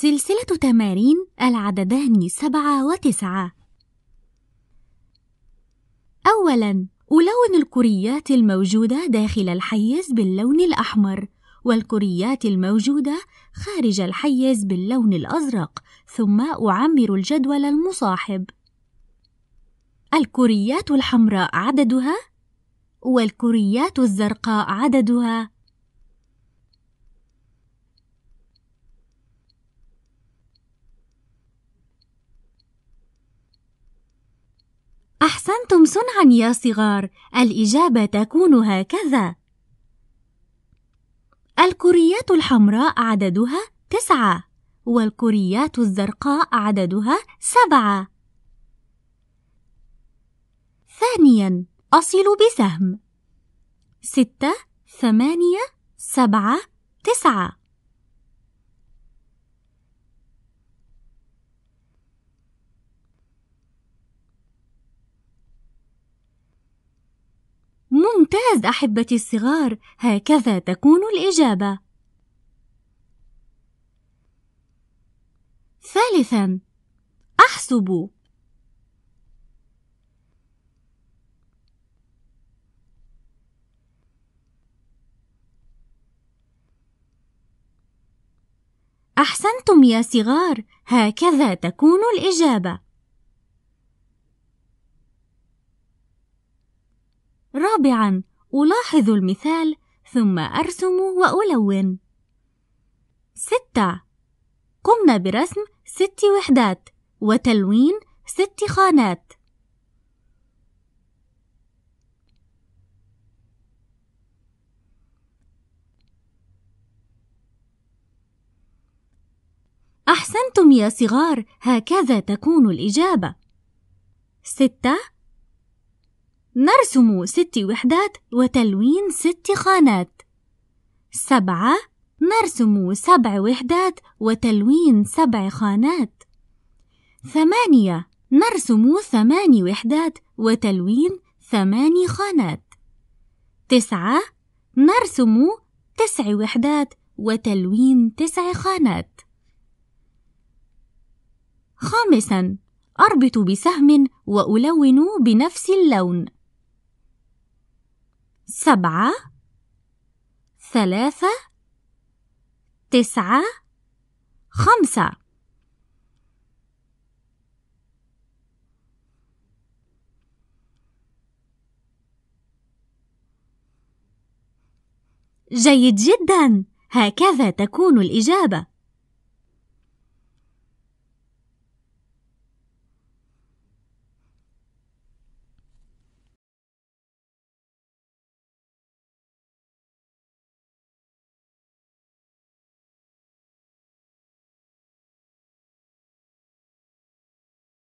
سلسلة تمارين العددان سبعة وتسعة أولاً ألون الكريات الموجودة داخل الحيز باللون الأحمر والكريات الموجودة خارج الحيز باللون الأزرق ثم أعمر الجدول المصاحب الكريات الحمراء عددها والكريات الزرقاء عددها أنتم صنعا يا صغار الإجابة تكون هكذا الكريات الحمراء عددها تسعة والكريات الزرقاء عددها سبعة ثانيا أصل بسهم ستة ثمانية سبعة تسعة ممتاز أحبتي الصغار، هكذا تكون الإجابة. ثالثاً: أحسب. أحسنتم يا صغار، هكذا تكون الإجابة. رابعاً ألاحظ المثال ثم أرسم وألون. ستة قمنا برسم ست وحدات وتلوين ست خانات. أحسنتم يا صغار، هكذا تكون الإجابة. ستة نرسم ست وحدات وتلوين ست خانات سبعة نرسم سبع وحدات وتلوين سبع خانات ثمانية نرسم ثمان وحدات وتلوين ثمان خانات تسعة نرسم تسع وحدات وتلوين تسع خانات خامساً أربط بسهم وألون بنفس اللون سبعة ثلاثة تسعة خمسة جيد جدا هكذا تكون الإجابة